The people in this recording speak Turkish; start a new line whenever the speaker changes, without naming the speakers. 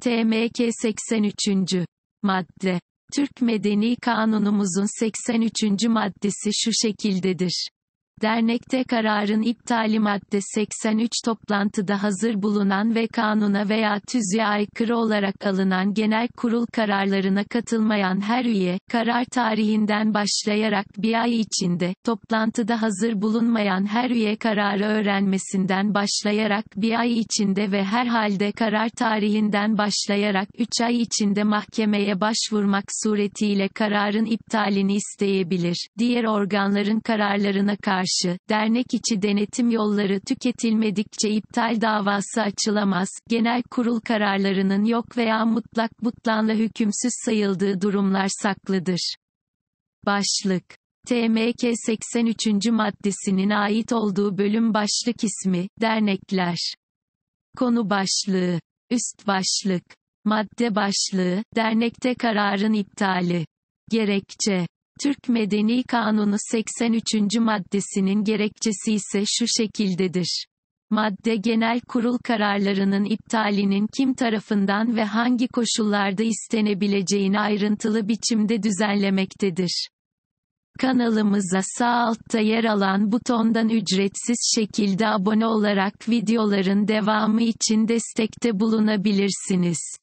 TMK 83. madde Türk Medeni Kanunumuzun 83. maddesi şu şekildedir. Dernekte kararın iptali madde 83 toplantıda hazır bulunan ve kanuna veya tüzüğe aykırı olarak alınan genel kurul kararlarına katılmayan her üye, karar tarihinden başlayarak bir ay içinde, toplantıda hazır bulunmayan her üye kararı öğrenmesinden başlayarak bir ay içinde ve herhalde karar tarihinden başlayarak 3 ay içinde mahkemeye başvurmak suretiyle kararın iptalini isteyebilir. Diğer organların kararlarına karşı dışı, dernek içi denetim yolları tüketilmedikçe iptal davası açılamaz, genel kurul kararlarının yok veya mutlak butlanla hükümsüz sayıldığı durumlar saklıdır. Başlık TMK 83. maddesinin ait olduğu bölüm başlık ismi, dernekler. Konu başlığı, üst başlık, madde başlığı, dernekte kararın iptali. Gerekçe Türk Medeni Kanunu 83. maddesinin gerekçesi ise şu şekildedir. Madde genel kurul kararlarının iptalinin kim tarafından ve hangi koşullarda istenebileceğini ayrıntılı biçimde düzenlemektedir. Kanalımıza sağ altta yer alan butondan ücretsiz şekilde abone olarak videoların devamı için destekte bulunabilirsiniz.